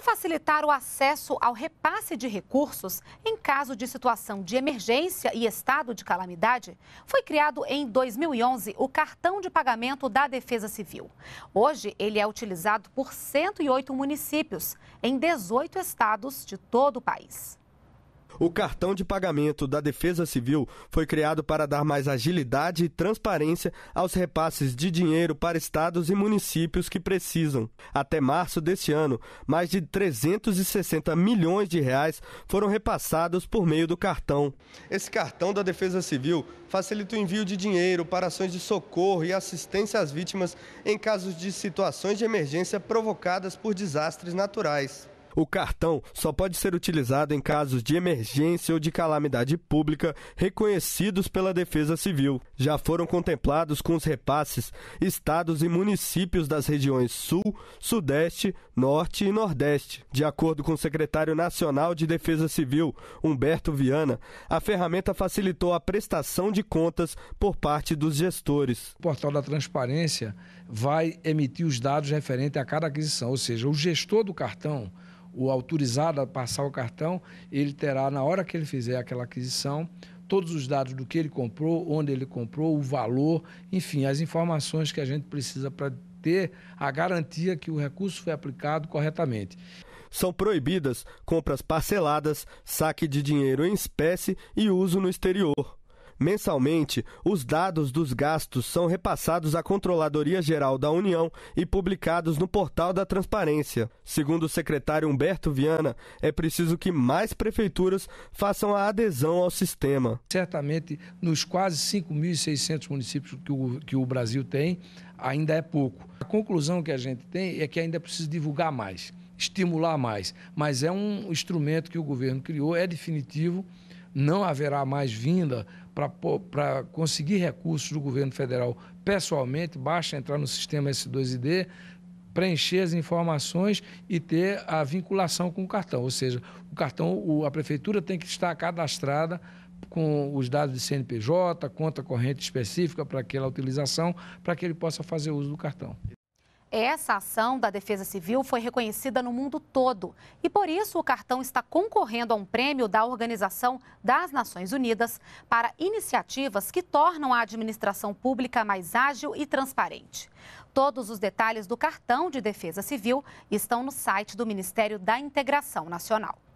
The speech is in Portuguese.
Para facilitar o acesso ao repasse de recursos em caso de situação de emergência e estado de calamidade, foi criado em 2011 o cartão de pagamento da Defesa Civil. Hoje, ele é utilizado por 108 municípios em 18 estados de todo o país. O cartão de pagamento da Defesa Civil foi criado para dar mais agilidade e transparência aos repasses de dinheiro para estados e municípios que precisam. Até março deste ano, mais de 360 milhões de reais foram repassados por meio do cartão. Esse cartão da Defesa Civil facilita o envio de dinheiro para ações de socorro e assistência às vítimas em casos de situações de emergência provocadas por desastres naturais. O cartão só pode ser utilizado em casos de emergência ou de calamidade pública reconhecidos pela Defesa Civil. Já foram contemplados com os repasses estados e municípios das regiões Sul, Sudeste, Norte e Nordeste. De acordo com o secretário nacional de Defesa Civil, Humberto Viana, a ferramenta facilitou a prestação de contas por parte dos gestores. O portal da transparência vai emitir os dados referentes a cada aquisição, ou seja, o gestor do cartão o autorizado a passar o cartão, ele terá, na hora que ele fizer aquela aquisição, todos os dados do que ele comprou, onde ele comprou, o valor, enfim, as informações que a gente precisa para ter a garantia que o recurso foi aplicado corretamente. São proibidas compras parceladas, saque de dinheiro em espécie e uso no exterior. Mensalmente, os dados dos gastos são repassados à Controladoria Geral da União e publicados no Portal da Transparência. Segundo o secretário Humberto Viana, é preciso que mais prefeituras façam a adesão ao sistema. Certamente, nos quase 5.600 municípios que o, que o Brasil tem, ainda é pouco. A conclusão que a gente tem é que ainda precisa divulgar mais, estimular mais, mas é um instrumento que o governo criou, é definitivo não haverá mais vinda para conseguir recursos do governo federal pessoalmente, basta entrar no sistema S2ID, preencher as informações e ter a vinculação com o cartão. Ou seja, o cartão, a prefeitura tem que estar cadastrada com os dados de CNPJ, conta corrente específica para aquela utilização, para que ele possa fazer uso do cartão. Essa ação da Defesa Civil foi reconhecida no mundo todo e, por isso, o cartão está concorrendo a um prêmio da Organização das Nações Unidas para iniciativas que tornam a administração pública mais ágil e transparente. Todos os detalhes do cartão de Defesa Civil estão no site do Ministério da Integração Nacional.